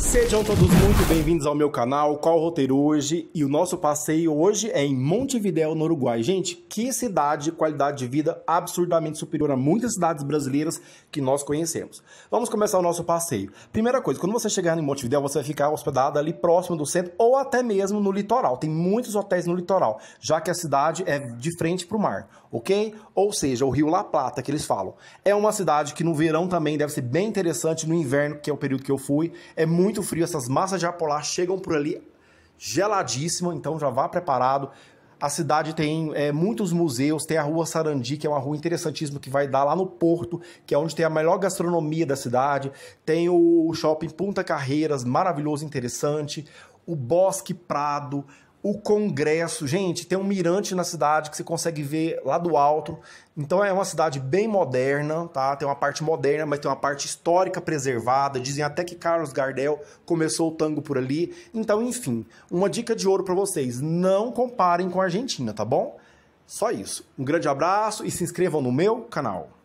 Sejam todos muito bem-vindos ao meu canal, qual o roteiro hoje? E o nosso passeio hoje é em Montevidéu, no Uruguai. Gente, que cidade, qualidade de vida absurdamente superior a muitas cidades brasileiras que nós conhecemos. Vamos começar o nosso passeio. Primeira coisa, quando você chegar em Montevidéu, você vai ficar hospedado ali próximo do centro ou até mesmo no litoral. Tem muitos hotéis no litoral, já que a cidade é de frente para o mar, ok? Ou seja, o Rio La Plata, que eles falam. É uma cidade que no verão também deve ser bem interessante, no inverno, que é o período que eu fui, é muito muito frio, essas massas de ar polar chegam por ali geladíssima, então já vá preparado. A cidade tem é, muitos museus, tem a Rua Sarandi, que é uma rua interessantíssima que vai dar lá no Porto, que é onde tem a melhor gastronomia da cidade. Tem o shopping Punta Carreiras, maravilhoso, interessante. O Bosque Prado, o Congresso. Gente, tem um mirante na cidade que você consegue ver lá do alto. Então é uma cidade bem moderna, tá? Tem uma parte moderna, mas tem uma parte histórica preservada. Dizem até que Carlos Gardel começou o tango por ali. Então, enfim, uma dica de ouro para vocês: não comparem com a Argentina, tá bom? Só isso. Um grande abraço e se inscrevam no meu canal.